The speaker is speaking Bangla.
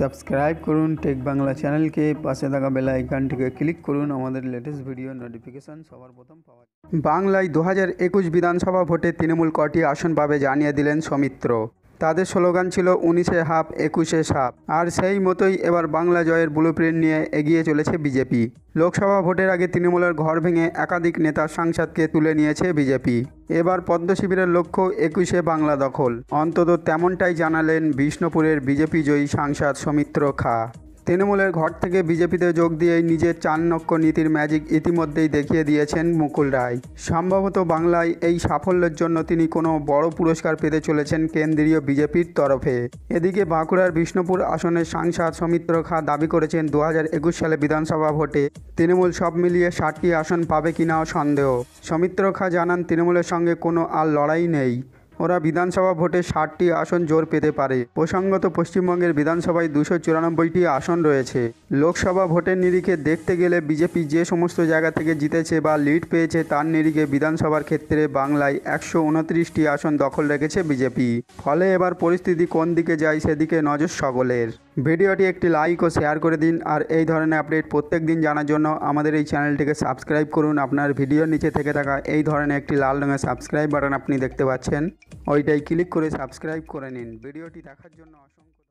সাবস্ক্রাইব করুন টেক বাংলা চ্যানেলকে পাশে থাকা বেলা আইকনটিকে ক্লিক করুন আমাদের লেটেস্ট ভিডিও নোটিফিকেশন সবার প্রথম পাওয়া বাংলায় দু হাজার একুশ বিধানসভা ভোটে তৃণমূল কটি আসন পাবে জানিয়ে দিলেন সমিত্র তাদের স্লোগান ছিল উনিশে হাফ একুশে সাপ আর সেই মতোই এবার বাংলা জয়ের ব্লুপ্রিন্ট নিয়ে এগিয়ে চলেছে বিজেপি লোকসভা ভোটের আগে তৃণমূলের ঘর ভেঙে একাধিক নেতা সাংসদকে তুলে নিয়েছে বিজেপি এবার পদ্ম শিবিরের লক্ষ্য একুশে বাংলা দখল অন্তত তেমনটাই জানালেন বিষ্ণুপুরের বিজেপি জয়ী সাংসদ সৌমিত্র খা তৃণমূলের ঘর থেকে বিজেপিতে যোগ দিয়ে নিজের চার নক্ষ নীতির ম্যাজিক ইতিমধ্যেই দেখিয়ে দিয়েছেন মুকুল রায় সম্ভবত বাংলায় এই সাফল্যের জন্য তিনি কোনো বড় পুরস্কার পেতে চলেছেন কেন্দ্রীয় বিজেপির তরফে এদিকে বাঁকুড়ার বিষ্ণুপুর আসনের সাংসদ সমিত্র খা দাবি করেছেন দু একুশ সালে বিধানসভা ভোটে তৃণমূল সব মিলিয়ে ষাটটি আসন পাবে কিনাও সন্দেহ সমিত্র খা জানান তৃণমূলের সঙ্গে কোনো আর লড়াই নেই ওরা বিধানসভা ভোটে ষাটটি আসন জোর পেতে পারে প্রসঙ্গত পশ্চিমবঙ্গের বিধানসভায় দুশো চুরানব্বইটি আসন রয়েছে লোকসভা ভোটের নিরিখে দেখতে গেলে বিজেপি যে সমস্ত জায়গা থেকে জিতেছে বা লিড পেয়েছে তার নিরিখে বিধানসভার ক্ষেত্রে বাংলায় একশো উনত্রিশটি আসন দখল রেখেছে বিজেপি ফলে এবার পরিস্থিতি কোন দিকে যায় সেদিকে নজর সকলের ভিডিওটি একটি লাইক ও শেয়ার করে দিন আর এই ধরনের আপডেট প্রত্যেক দিন জানার জন্য আমাদের এই চ্যানেলটিকে সাবস্ক্রাইব করুন আপনার ভিডিওর নিচে থেকে থাকা এই ধরনের একটি লাল রঙের সাবস্ক্রাইব বাটন আপনি দেখতে পাচ্ছেন ওইটাই ক্লিক করে সাবস্ক্রাইব করে নিন ভিডিওটি দেখার জন্য অসংখ্য